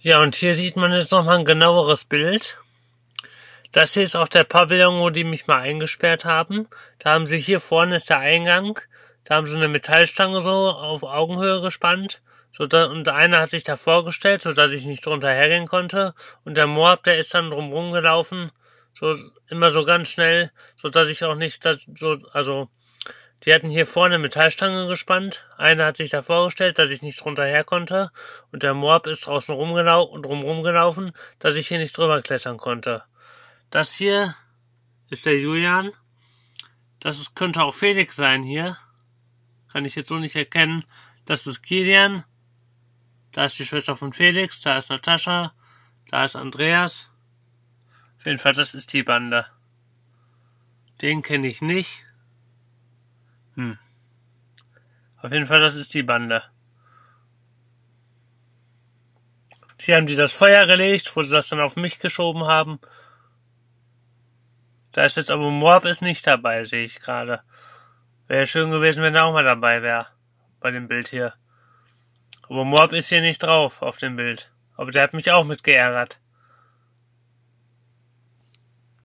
Ja, und hier sieht man jetzt nochmal ein genaueres Bild. Das hier ist auch der Pavillon, wo die mich mal eingesperrt haben. Da haben sie hier vorne ist der Eingang. Da haben sie eine Metallstange so auf Augenhöhe gespannt. So da, und einer hat sich da vorgestellt, sodass ich nicht drunter hergehen konnte. Und der Moab, der ist dann drumrum gelaufen. So, immer so ganz schnell, sodass ich auch nicht, dass, so, also, die hatten hier vorne Metallstange gespannt. Einer hat sich da vorgestellt, dass ich nicht drunter her konnte. Und der Moab ist draußen rumgelau und rumrum gelaufen, dass ich hier nicht drüber klettern konnte. Das hier ist der Julian. Das ist, könnte auch Felix sein hier. Kann ich jetzt so nicht erkennen. Das ist Gideon. Da ist die Schwester von Felix. Da ist Natascha. Da ist Andreas. Auf jeden Fall, das ist die Bande. Den kenne ich nicht. Hm. Auf jeden Fall, das ist die Bande. Hier haben die das Feuer gelegt, wo sie das dann auf mich geschoben haben. Da ist jetzt aber Moab ist nicht dabei, sehe ich gerade. Wäre schön gewesen, wenn er auch mal dabei wäre. Bei dem Bild hier. Aber Moab ist hier nicht drauf auf dem Bild. Aber der hat mich auch mit geärgert.